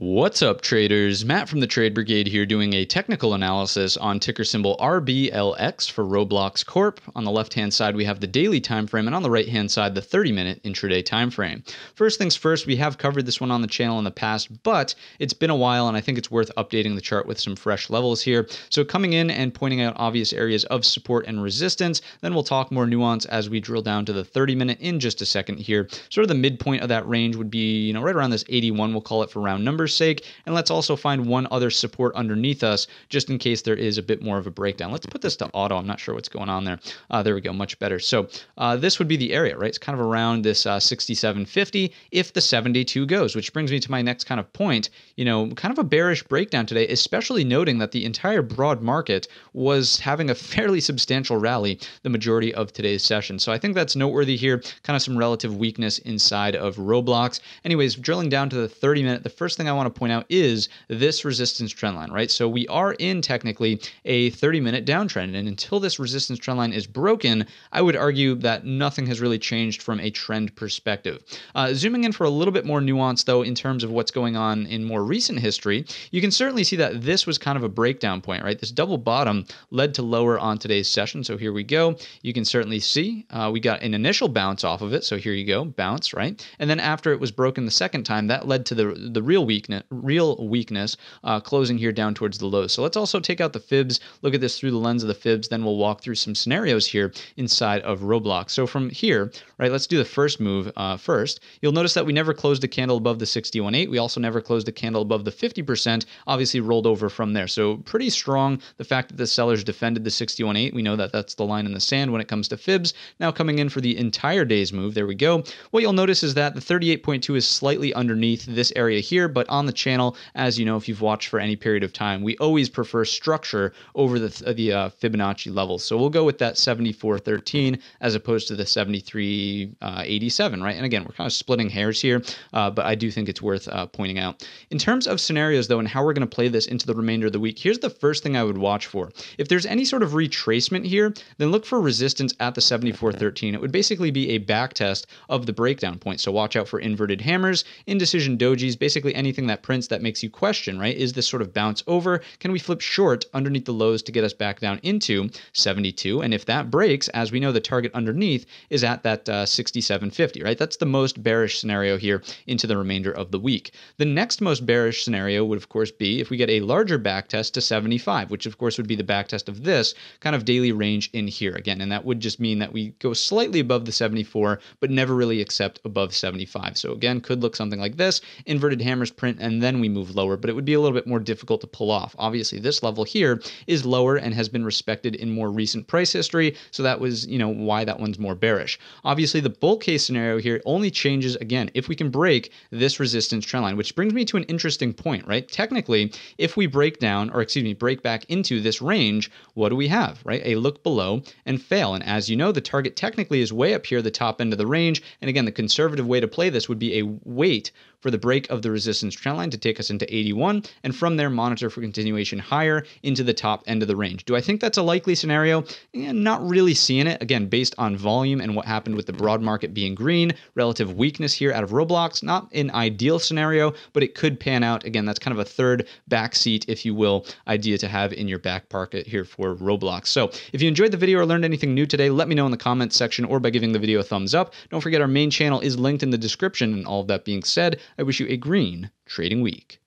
What's up, traders? Matt from the Trade Brigade here doing a technical analysis on ticker symbol RBLX for Roblox Corp. On the left hand side, we have the daily time frame, and on the right hand side, the 30 minute intraday time frame. First things first, we have covered this one on the channel in the past, but it's been a while, and I think it's worth updating the chart with some fresh levels here. So, coming in and pointing out obvious areas of support and resistance, then we'll talk more nuance as we drill down to the 30 minute in just a second here. Sort of the midpoint of that range would be, you know, right around this 81, we'll call it for round numbers sake. And let's also find one other support underneath us just in case there is a bit more of a breakdown. Let's put this to auto. I'm not sure what's going on there. Uh, there we go, much better. So uh, this would be the area, right? It's kind of around this uh, 67.50 if the 72 goes, which brings me to my next kind of point. You know, kind of a bearish breakdown today, especially noting that the entire broad market was having a fairly substantial rally the majority of today's session. So I think that's noteworthy here, kind of some relative weakness inside of Roblox. Anyways, drilling down to the 30 minute, the first thing I want to point out is this resistance trend line, right? So we are in technically a 30 minute downtrend. And until this resistance trend line is broken, I would argue that nothing has really changed from a trend perspective. Uh, zooming in for a little bit more nuance, though, in terms of what's going on in more recent history, you can certainly see that this was kind of a breakdown point, right? This double bottom led to lower on today's session. So here we go. You can certainly see uh, we got an initial bounce off of it. So here you go, bounce, right? And then after it was broken the second time, that led to the, the real week weakness, real weakness, uh, closing here down towards the lows. So let's also take out the fibs, look at this through the lens of the fibs, then we'll walk through some scenarios here inside of Roblox. So from here, right, let's do the first move uh, first. You'll notice that we never closed a candle above the 61.8. We also never closed a candle above the 50%, obviously rolled over from there. So pretty strong. The fact that the sellers defended the 61.8, we know that that's the line in the sand when it comes to fibs. Now coming in for the entire day's move, there we go. What you'll notice is that the 38.2 is slightly underneath this area here, but on on the channel. As you know, if you've watched for any period of time, we always prefer structure over the, the uh, Fibonacci levels. So we'll go with that 74.13 as opposed to the 73.87, uh, right? And again, we're kind of splitting hairs here, uh, but I do think it's worth uh, pointing out. In terms of scenarios, though, and how we're going to play this into the remainder of the week, here's the first thing I would watch for. If there's any sort of retracement here, then look for resistance at the 74.13. It would basically be a back test of the breakdown point. So watch out for inverted hammers, indecision dojis, basically anything that prints that makes you question, right? Is this sort of bounce over? Can we flip short underneath the lows to get us back down into 72? And if that breaks, as we know, the target underneath is at that uh, 67.50, right? That's the most bearish scenario here into the remainder of the week. The next most bearish scenario would, of course, be if we get a larger back test to 75, which, of course, would be the back test of this kind of daily range in here again. And that would just mean that we go slightly above the 74, but never really accept above 75. So again, could look something like this. Inverted hammers print and then we move lower, but it would be a little bit more difficult to pull off. Obviously, this level here is lower and has been respected in more recent price history, so that was, you know, why that one's more bearish. Obviously, the bull case scenario here only changes again if we can break this resistance trend line, which brings me to an interesting point, right? Technically, if we break down or excuse me, break back into this range, what do we have, right? A look below and fail. And as you know, the target technically is way up here, the top end of the range. And again, the conservative way to play this would be a wait for the break of the resistance trendline to take us into 81, and from there monitor for continuation higher into the top end of the range. Do I think that's a likely scenario? Yeah, not really seeing it. Again, based on volume and what happened with the broad market being green, relative weakness here out of Roblox, not an ideal scenario, but it could pan out. Again, that's kind of a third backseat, if you will, idea to have in your back pocket here for Roblox. So if you enjoyed the video or learned anything new today, let me know in the comments section or by giving the video a thumbs up. Don't forget our main channel is linked in the description. And all of that being said, I wish you a green trading week.